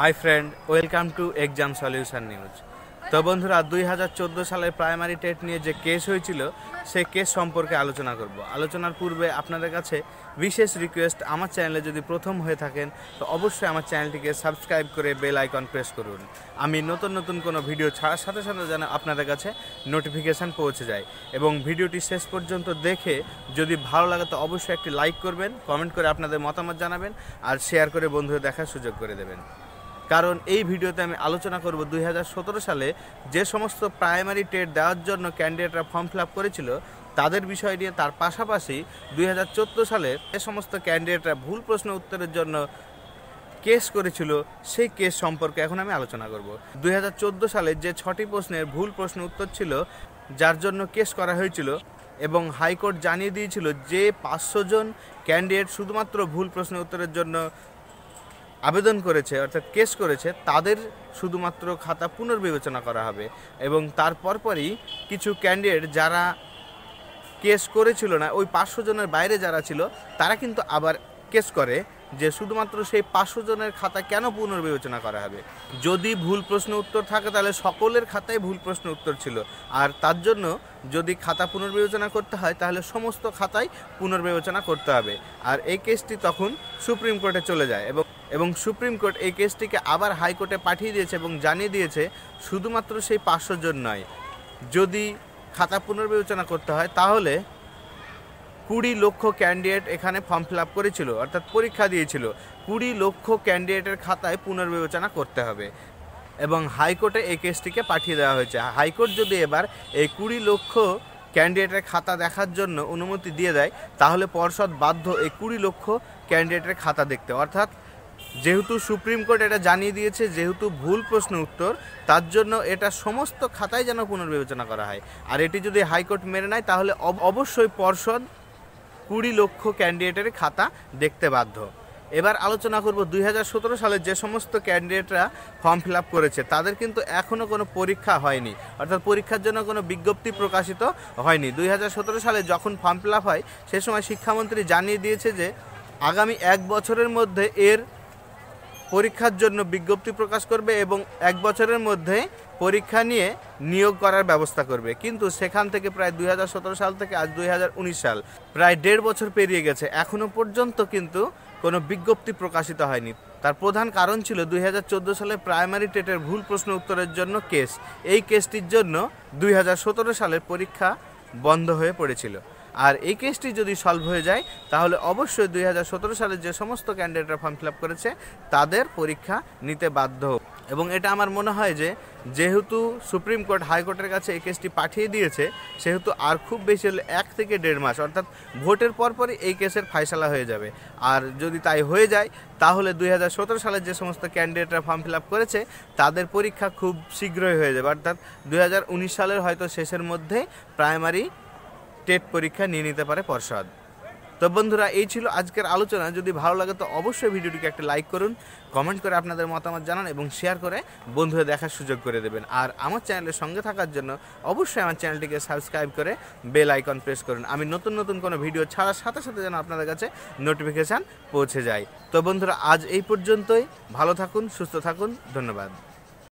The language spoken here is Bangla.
high friend welcome to exam solution news তো বন্ধুরা দুই হাজার চোদ্দো সালের প্রাইমারি টেট নিয়ে যে কেস হয়েছিল সে কেস সম্পর্কে আলোচনা করব আলোচনার পূর্বে আপনাদের কাছে বিশেষ রিকোয়েস্ট আমার চ্যানেলে যদি প্রথম হয়ে থাকেন তো অবশ্যই আমার চ্যানেলটিকে সাবস্ক্রাইব করে বেল আইকন প্রেস করুন আমি নতুন নতুন কোনো ভিডিও ছাড়ার সাথে সাথে যেন আপনাদের কাছে নোটিফিকেশান পৌঁছে যায় এবং ভিডিওটি শেষ পর্যন্ত দেখে যদি ভালো লাগে তো অবশ্যই একটি লাইক করবেন কমেন্ট করে আপনাদের মতামত জানাবেন আর শেয়ার করে বন্ধুদের দেখার সুযোগ করে দেবেন কারণ এই ভিডিওতে আমি আলোচনা করব দুই সালে যে সমস্ত প্রাইমারি টেট দেওয়ার জন্য ক্যান্ডিডেটরা ফর্ম ফিল করেছিল তাদের বিষয় নিয়ে তার পাশাপাশি দুই সালে এ সমস্ত ক্যান্ডিডেটরা ভুল প্রশ্ন উত্তরের জন্য কেস করেছিল সেই কেস সম্পর্কে এখন আমি আলোচনা করব দুই সালে যে ছটি প্রশ্নের ভুল প্রশ্ন উত্তর ছিল যার জন্য কেস করা হয়েছিল এবং হাইকোর্ট জানিয়ে দিয়েছিল যে পাঁচশো জন ক্যান্ডিডেট শুধুমাত্র ভুল প্রশ্ন উত্তরের জন্য আবেদন করেছে অর্থাৎ কেস করেছে তাদের শুধুমাত্র খাতা পুনর্বিবেচনা করা হবে এবং তার পরপরই কিছু ক্যান্ডিডেট যারা কেস করেছিল না ওই পাঁচশো জনের বাইরে যারা ছিল তারা কিন্তু আবার কেস করে যে শুধুমাত্র সেই পাঁচশো জনের খাতা কেন পুনর্বিবেচনা করা হবে যদি ভুল প্রশ্ন উত্তর থাকে তাহলে সকলের খাতায় ভুল প্রশ্ন উত্তর ছিল আর তার জন্য যদি খাতা পুনর্বিবেচনা করতে হয় তাহলে সমস্ত খাতায় পুনর্বিবেচনা করতে হবে আর এই কেসটি তখন সুপ্রিম কোর্টে চলে যায় এবং এবং সুপ্রিম কোর্ট এই কেসটিকে আবার হাইকোর্টে পাঠিয়ে দিয়েছে এবং জানিয়ে দিয়েছে শুধুমাত্র সেই পাঁচশো জন নয় যদি খাতা পুনর্বিবেচনা করতে হয় তাহলে কুড়ি লক্ষ ক্যান্ডিডেট এখানে ফর্ম ফিল আপ করেছিল অর্থাৎ পরীক্ষা দিয়েছিল কুড়ি লক্ষ ক্যান্ডিডেটের খাতায় পুনর্বিবেচনা করতে হবে এবং হাইকোর্টে এই কেসটিকে পাঠিয়ে দেওয়া হয়েছে হাইকোর্ট যদি এবার এই কুড়ি লক্ষ ক্যান্ডিডেটের খাতা দেখার জন্য অনুমতি দিয়ে দেয় তাহলে পর্ষদ বাধ্য এই কুড়ি লক্ষ ক্যান্ডিডেটের খাতা দেখতে অর্থাৎ যেহেতু সুপ্রিম কোর্ট এটা জানিয়ে দিয়েছে যেহেতু ভুল প্রশ্ন উত্তর তার জন্য এটা সমস্ত খাতায় যেন পুনর্বিবেচনা করা হয় আর এটি যদি হাইকোর্ট মেনে নেয় তাহলে অবশ্যই পর্ষদ কুড়ি লক্ষ ক্যান্ডিডেটের খাতা দেখতে বাধ্য এবার আলোচনা করব দুই সালে যে সমস্ত ক্যান্ডিডেটরা ফর্ম ফিল করেছে তাদের কিন্তু এখনও কোনো পরীক্ষা হয়নি অর্থাৎ পরীক্ষার জন্য কোনো বিজ্ঞপ্তি প্রকাশিত হয়নি দুই সালে যখন ফর্ম ফিল হয় সে সময় শিক্ষামন্ত্রী জানিয়ে দিয়েছে যে আগামী এক বছরের মধ্যে এর পরীক্ষার জন্য বিজ্ঞপ্তি প্রকাশ করবে এবং এক বছরের মধ্যে পরীক্ষা নিয়ে নিয়োগ করার ব্যবস্থা করবে কিন্তু সেখান থেকে প্রায় দুই সাল থেকে আজ দুই সাল প্রায় দেড় বছর পেরিয়ে গেছে এখনও পর্যন্ত কিন্তু কোনো বিজ্ঞপ্তি প্রকাশিত হয়নি তার প্রধান কারণ ছিল দুই সালে প্রাইমারি টেটের ভুল প্রশ্ন উত্তরের জন্য কেস এই কেসটির জন্য দুই সালের পরীক্ষা বন্ধ হয়ে পড়েছিল আর এই কেসটি যদি সলভ হয়ে যায় তাহলে অবশ্যই দুই সালে যে সমস্ত ক্যান্ডিডেটরা ফর্ম ফিল করেছে তাদের পরীক্ষা নিতে বাধ্য এবং এটা আমার মনে হয় যে যেহেতু সুপ্রিম কোর্ট হাইকোর্টের কাছে এই কেসটি পাঠিয়ে দিয়েছে সেহেতু আর খুব বেশি হলে এক থেকে দেড় মাস অর্থাৎ ভোটের পরপরই এই কেসের ফায়সালা হয়ে যাবে আর যদি তাই হয়ে যায় তাহলে দুই সালের যে সমস্ত ক্যান্ডিডেটরা ফর্ম ফিল করেছে তাদের পরীক্ষা খুব শীঘ্রই হয়ে যাবে অর্থাৎ দুই সালের হয়তো শেষের মধ্যে প্রাইমারি টেট পরীক্ষা নিয়ে নিতে পারে পর্ষদ তো বন্ধুরা এই ছিল আজকের আলোচনা যদি ভালো লাগে তো অবশ্যই ভিডিওটিকে একটা লাইক করুন কমেন্ট করে আপনাদের মতামত জানান এবং শেয়ার করে বন্ধুদের দেখার সুযোগ করে দেবেন আর আমার চ্যানেলের সঙ্গে থাকার জন্য অবশ্যই আমার চ্যানেলটিকে সাবস্ক্রাইব করে বেল আইকন প্রেস করুন আমি নতুন নতুন কোনো ভিডিও ছাড়ার সাথে সাথে যেন আপনাদের কাছে নোটিফিকেশান পৌঁছে যায় তো বন্ধুরা আজ এই পর্যন্তই ভালো থাকুন সুস্থ থাকুন ধন্যবাদ